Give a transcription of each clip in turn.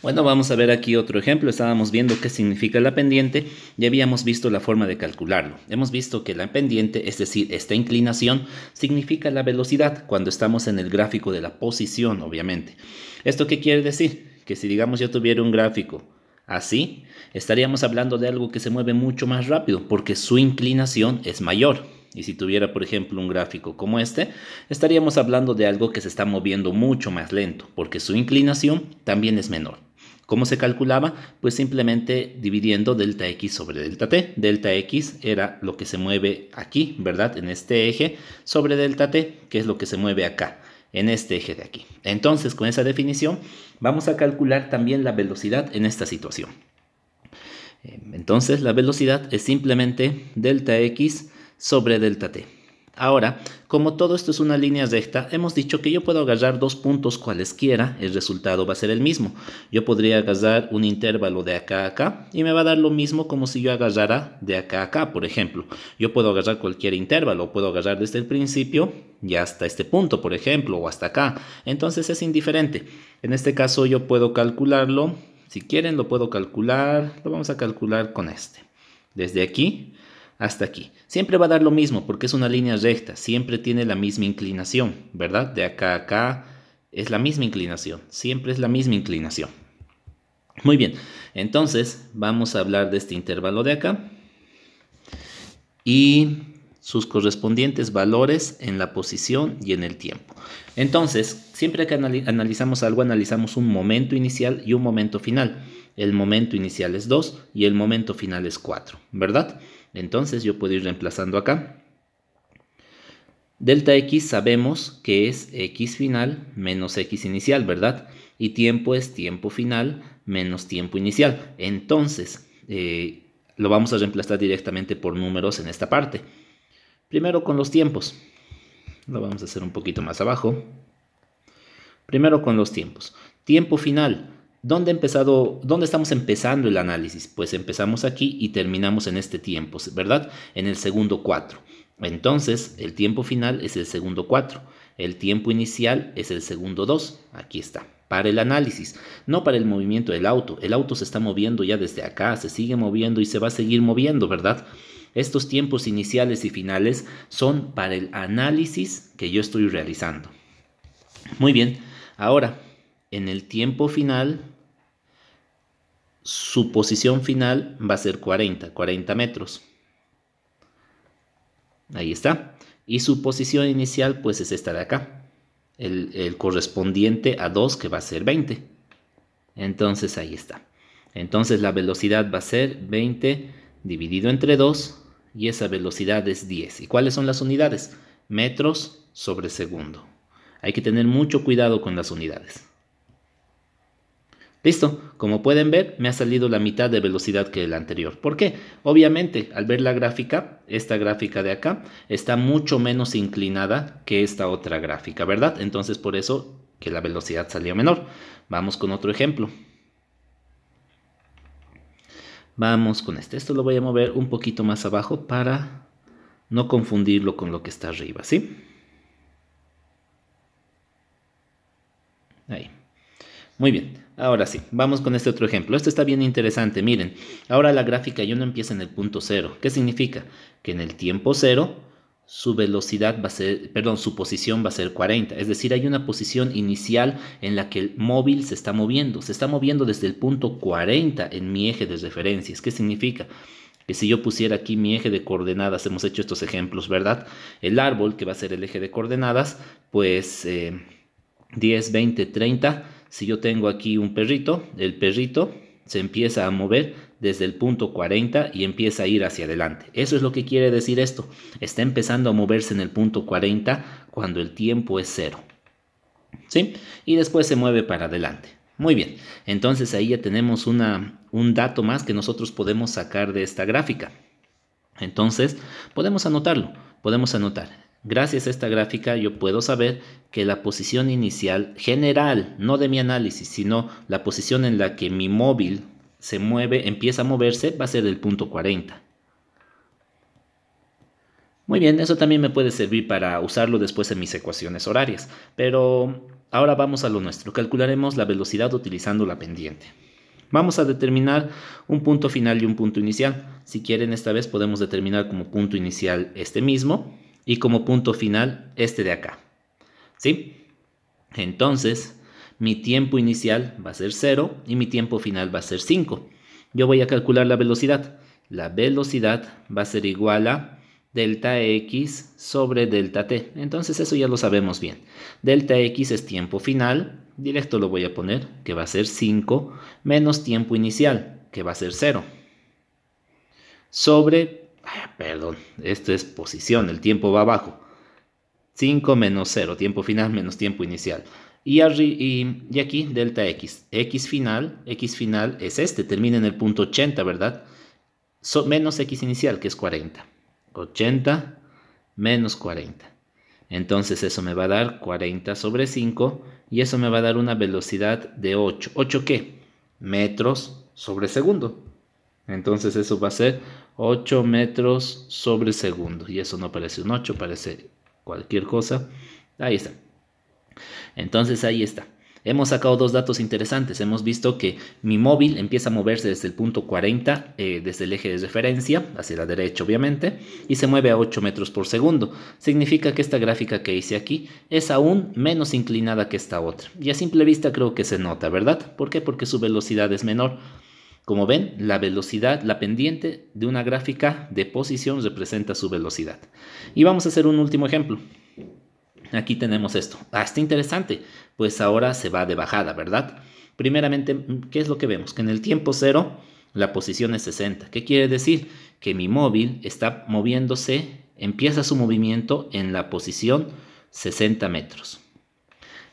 Bueno, vamos a ver aquí otro ejemplo. Estábamos viendo qué significa la pendiente ya habíamos visto la forma de calcularlo. Hemos visto que la pendiente, es decir, esta inclinación, significa la velocidad cuando estamos en el gráfico de la posición, obviamente. ¿Esto qué quiere decir? Que si digamos yo tuviera un gráfico así, estaríamos hablando de algo que se mueve mucho más rápido porque su inclinación es mayor. Y si tuviera, por ejemplo, un gráfico como este, estaríamos hablando de algo que se está moviendo mucho más lento, porque su inclinación también es menor. ¿Cómo se calculaba? Pues simplemente dividiendo delta x sobre delta t. Delta x era lo que se mueve aquí, ¿verdad? En este eje, sobre delta t, que es lo que se mueve acá, en este eje de aquí. Entonces, con esa definición, vamos a calcular también la velocidad en esta situación. Em, entonces, la velocidad es simplemente delta x sobre delta t. Ahora, como todo esto es una línea recta, hemos dicho que yo puedo agarrar dos puntos cualesquiera, el resultado va a ser el mismo. Yo podría agarrar un intervalo de acá a acá y me va a dar lo mismo como si yo agarrara de acá a acá, por ejemplo. Yo puedo agarrar cualquier intervalo, puedo agarrar desde el principio y hasta este punto, por ejemplo, o hasta acá. Entonces es indiferente. En este caso yo puedo calcularlo, si quieren lo puedo calcular, lo vamos a calcular con este. Desde aquí hasta aquí. Siempre va a dar lo mismo porque es una línea recta, siempre tiene la misma inclinación, ¿verdad? De acá a acá es la misma inclinación, siempre es la misma inclinación. Muy bien, entonces vamos a hablar de este intervalo de acá y sus correspondientes valores en la posición y en el tiempo. Entonces, siempre que analizamos algo, analizamos un momento inicial y un momento final. El momento inicial es 2 y el momento final es 4, ¿verdad? Entonces yo puedo ir reemplazando acá. Delta x sabemos que es x final menos x inicial, ¿verdad? Y tiempo es tiempo final menos tiempo inicial. Entonces, eh, lo vamos a reemplazar directamente por números en esta parte. Primero con los tiempos. Lo vamos a hacer un poquito más abajo. Primero con los tiempos. Tiempo final ¿Dónde, empezado, ¿Dónde estamos empezando el análisis? Pues empezamos aquí y terminamos en este tiempo, ¿verdad? En el segundo 4. Entonces, el tiempo final es el segundo 4. El tiempo inicial es el segundo 2. Aquí está. Para el análisis, no para el movimiento del auto. El auto se está moviendo ya desde acá, se sigue moviendo y se va a seguir moviendo, ¿verdad? Estos tiempos iniciales y finales son para el análisis que yo estoy realizando. Muy bien, ahora en el tiempo final, su posición final va a ser 40, 40 metros. Ahí está. Y su posición inicial pues es esta de acá. El, correspondiente a 2 que va a ser 20. Entonces ahí está. Entonces la velocidad va a ser 20 dividido entre 2 y esa velocidad es 10. ¿Y cuáles son las unidades? Metros sobre segundo. Hay que tener mucho cuidado con las unidades. Listo, como pueden ver me ha salido la mitad de velocidad que el anterior. ¿Por qué? Obviamente al ver la gráfica, esta gráfica de acá está mucho menos inclinada que esta otra gráfica, ¿verdad? Entonces por eso que la velocidad salió menor. Vamos con otro ejemplo. Vamos con este. Esto lo voy a mover un poquito más abajo para no confundirlo con lo que está arriba, ¿sí? Ahí. Muy bien. Ahora sí, vamos con este otro ejemplo. Este está bien interesante. Miren, ahora la gráfica ya no empieza en el punto cero. ¿Qué significa? Que en el tiempo cero su velocidad va a ser, perdón, su posición va a ser 40. Es decir, hay una posición inicial en la que el móvil se está moviendo. Se está moviendo desde el punto 40 en mi eje de referencias. ¿Qué significa? Que si yo pusiera aquí mi eje de coordenadas, hemos hecho estos ejemplos, ¿verdad? El árbol, que va a ser el eje de coordenadas, pues 10, 20, 30 si yo tengo aquí un perrito, el perrito se empieza a mover desde el punto 40 y empieza a ir hacia adelante. Eso es lo que quiere decir esto. Está empezando a moverse en el punto 40 cuando el tiempo es cero. ¿Sí? Y después se mueve para adelante. Muy bien, entonces ahí ya tenemos un dato más que nosotros podemos sacar de esta gráfica. Entonces, podemos anotarlo, podemos anotar. Gracias a esta gráfica yo puedo saber que la posición inicial general, no de mi análisis, sino la posición en la que mi móvil se mueve, empieza a moverse, va a ser el punto 40. Muy bien, eso también me puede servir para usarlo después en mis ecuaciones horarias, pero ahora vamos a lo nuestro, calcularemos la velocidad utilizando la pendiente. Vamos a determinar un punto final y un punto inicial. Si quieren, esta vez podemos determinar como punto inicial este mismo, y como punto final este de acá. ¿Sí? Entonces, mi tiempo inicial va a ser 0 y mi tiempo final va a ser 5. Yo voy a calcular la velocidad. La velocidad va a ser igual a delta x sobre delta t. Entonces eso ya lo sabemos bien. Delta x es tiempo final. Directo lo voy a poner, que va a ser 5, menos tiempo inicial, que va a ser 0. Sobre Ah, perdón, esto es posición, el tiempo va abajo. 5 menos 0, tiempo final menos tiempo inicial. Y, aquí delta x, x final, x final es este, termina en el punto 80, ¿verdad? menos x inicial, que es 40. 80 menos 40. Entonces eso me va a dar 40 sobre 5 y eso me va a dar una velocidad de 8. ¿8 qué? Metros sobre segundo. Entonces eso va a ser 8 metros sobre segundo. Y eso no parece un 8, parece cualquier cosa. Ahí está. Entonces ahí está. Hemos sacado dos datos interesantes. Hemos visto que mi móvil empieza a moverse desde el punto 40, eh, desde el eje de referencia, hacia la derecha obviamente, y se mueve a 8 metros por segundo. Significa que esta gráfica que hice aquí es aún menos inclinada que esta otra. Y a simple vista creo que se nota, ¿verdad? ¿Por qué? Porque su velocidad es menor. Como ven, la velocidad, la pendiente de una gráfica de posición representa su velocidad. Y vamos a hacer un último ejemplo. Aquí tenemos esto. Ah, está interesante. Pues ahora se va de bajada, ¿verdad? Primeramente, ¿qué es lo que vemos? Que en el tiempo cero la posición es 60. ¿Qué quiere decir? Que mi móvil está moviéndose, empieza su movimiento en la posición 60 metros.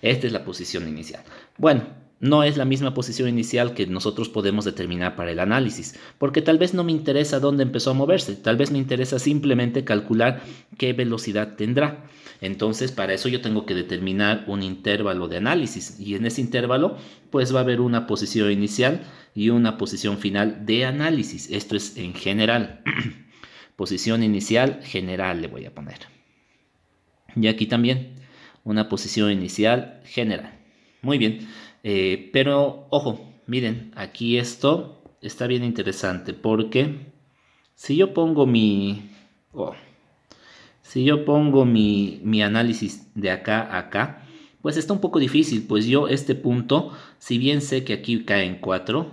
Esta es la posición inicial. Bueno, no es la misma posición inicial que nosotros podemos determinar para el análisis, porque tal vez no me interesa dónde empezó a moverse, tal vez me interesa simplemente calcular qué velocidad tendrá. Entonces, para eso yo tengo que determinar un intervalo de análisis y en ese intervalo pues va a haber una posición inicial y una posición final de análisis. Esto es en general. posición inicial general le voy a poner. Y aquí también una posición inicial general. Muy bien. Eh, pero ojo, miren, aquí esto está bien interesante porque si yo pongo mi... Oh, si yo pongo mi, análisis de acá a acá, pues está un poco difícil, pues yo este punto, si bien sé que aquí caen 4,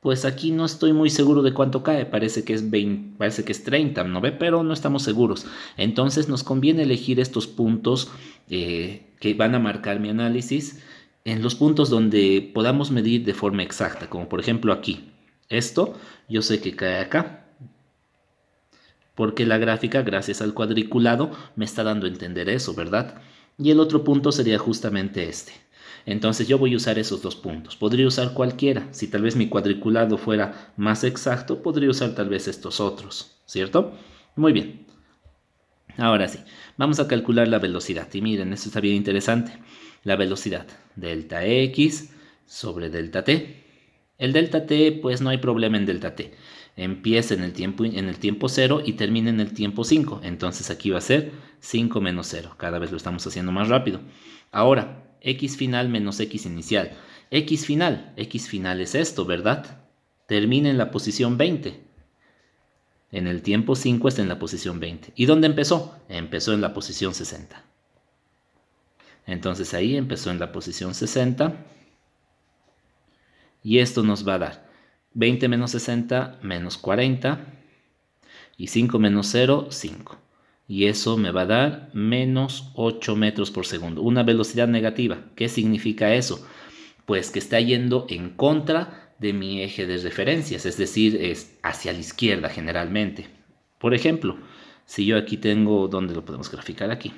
pues aquí no estoy muy seguro de cuánto cae, parece que es parece que es 30, ¿no ve? Pero no estamos seguros. Entonces nos conviene elegir estos puntos eh, que van a marcar mi análisis en los puntos donde podamos medir de forma exacta, como por ejemplo aquí. Esto yo sé que cae acá, porque la gráfica, gracias al cuadriculado, me está dando a entender eso, ¿verdad? Y el otro punto sería justamente este. Entonces yo voy a usar esos dos puntos. Podría usar cualquiera. Si tal vez mi cuadriculado fuera más exacto, podría usar tal vez estos otros, ¿cierto? Muy bien. Ahora sí, vamos a calcular la velocidad. Y miren, esto está bien interesante la velocidad delta x sobre delta t. El delta t, pues no hay problema en delta t. Empieza en el tiempo, en el tiempo 0 y termina en el tiempo 5. Entonces aquí va a ser 5 menos 0. Cada vez lo estamos haciendo más rápido. Ahora, x final menos x inicial. x final, x final es esto, ¿verdad? Termina en la posición 20. En el tiempo 5 está en la posición 20. ¿Y dónde empezó? Empezó en la posición 60. Entonces ahí empezó en la posición 60. Y esto nos va a dar 20 menos 60 menos 40. Y 5 menos 0, 5. Y eso me va a dar menos 8 metros por segundo. Una velocidad negativa. ¿Qué significa eso? Pues que está yendo en contra de mi eje de referencias. Es decir, es hacia la izquierda generalmente. Por ejemplo, si yo aquí tengo, ¿dónde lo podemos graficar aquí?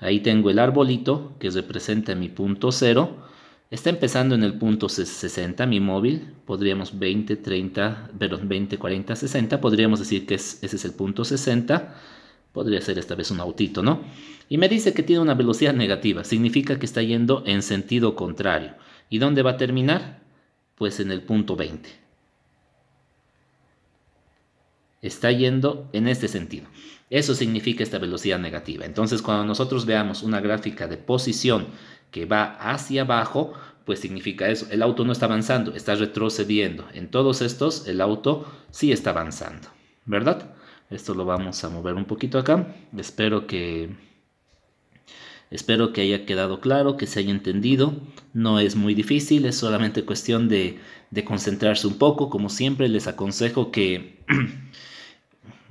Ahí tengo el arbolito que representa mi punto 0. Está empezando en el punto 60 mi móvil. Podríamos 20, 30, 20, 40, 60. Podríamos decir que ese es el punto 60. Podría ser esta vez un autito, ¿no? Y me dice que tiene una velocidad negativa. Significa que está yendo en sentido contrario. ¿Y dónde va a terminar? Pues en el punto 20. Está yendo en este sentido. Eso significa esta velocidad negativa. Entonces, cuando nosotros veamos una gráfica de posición que va hacia abajo, pues significa eso. El auto no está avanzando, está retrocediendo. En todos estos, el auto sí está avanzando, ¿verdad? Esto lo vamos a mover un poquito acá. Espero que, espero que haya quedado claro, que se haya entendido. No es muy difícil, es solamente cuestión de, de concentrarse un poco. Como siempre, les aconsejo que...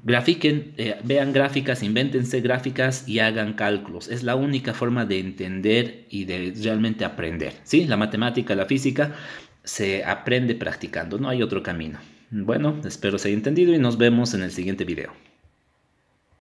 Grafiquen, eh, vean gráficas, invéntense gráficas y hagan cálculos. Es la única forma de entender y de realmente aprender. ¿sí? La matemática, la física se aprende practicando, no hay otro camino. Bueno, espero se haya entendido y nos vemos en el siguiente video.